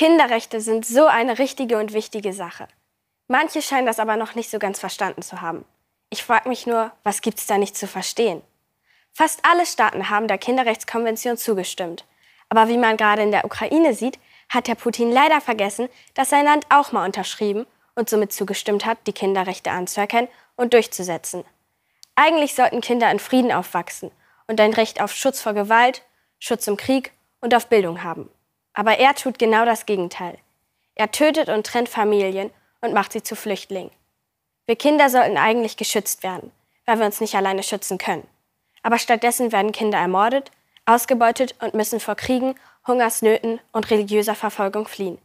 Kinderrechte sind so eine richtige und wichtige Sache. Manche scheinen das aber noch nicht so ganz verstanden zu haben. Ich frage mich nur, was gibt es da nicht zu verstehen? Fast alle Staaten haben der Kinderrechtskonvention zugestimmt. Aber wie man gerade in der Ukraine sieht, hat Herr Putin leider vergessen, dass sein Land auch mal unterschrieben und somit zugestimmt hat, die Kinderrechte anzuerkennen und durchzusetzen. Eigentlich sollten Kinder in Frieden aufwachsen und ein Recht auf Schutz vor Gewalt, Schutz im Krieg und auf Bildung haben. Aber er tut genau das Gegenteil. Er tötet und trennt Familien und macht sie zu Flüchtlingen. Wir Kinder sollten eigentlich geschützt werden, weil wir uns nicht alleine schützen können. Aber stattdessen werden Kinder ermordet, ausgebeutet und müssen vor Kriegen, Hungersnöten und religiöser Verfolgung fliehen.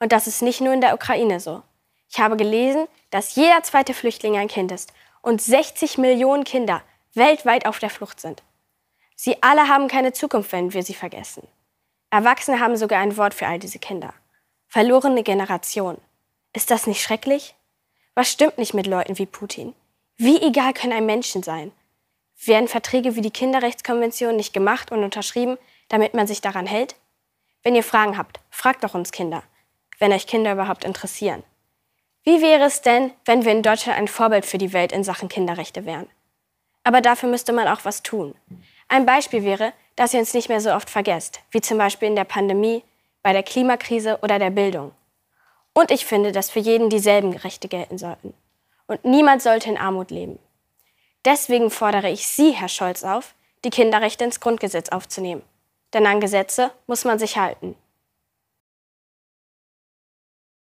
Und das ist nicht nur in der Ukraine so. Ich habe gelesen, dass jeder zweite Flüchtling ein Kind ist und 60 Millionen Kinder weltweit auf der Flucht sind. Sie alle haben keine Zukunft, wenn wir sie vergessen. Erwachsene haben sogar ein Wort für all diese Kinder. Verlorene Generation. Ist das nicht schrecklich? Was stimmt nicht mit Leuten wie Putin? Wie egal können ein Menschen sein? Werden Verträge wie die Kinderrechtskonvention nicht gemacht und unterschrieben, damit man sich daran hält? Wenn ihr Fragen habt, fragt doch uns Kinder, wenn euch Kinder überhaupt interessieren. Wie wäre es denn, wenn wir in Deutschland ein Vorbild für die Welt in Sachen Kinderrechte wären? Aber dafür müsste man auch was tun. Ein Beispiel wäre, dass ihr uns nicht mehr so oft vergesst, wie zum Beispiel in der Pandemie, bei der Klimakrise oder der Bildung. Und ich finde, dass für jeden dieselben Rechte gelten sollten. Und niemand sollte in Armut leben. Deswegen fordere ich Sie, Herr Scholz, auf, die Kinderrechte ins Grundgesetz aufzunehmen. Denn an Gesetze muss man sich halten.